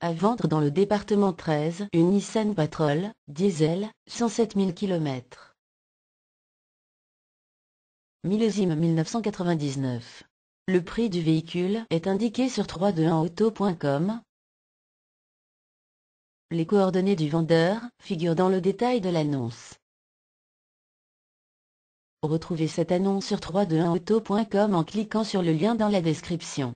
À vendre dans le département 13 une Nissan Patrol, diesel, 107 000 km. Millésime 1999. Le prix du véhicule est indiqué sur 321auto.com. Les coordonnées du vendeur figurent dans le détail de l'annonce. Retrouvez cette annonce sur 321auto.com en cliquant sur le lien dans la description.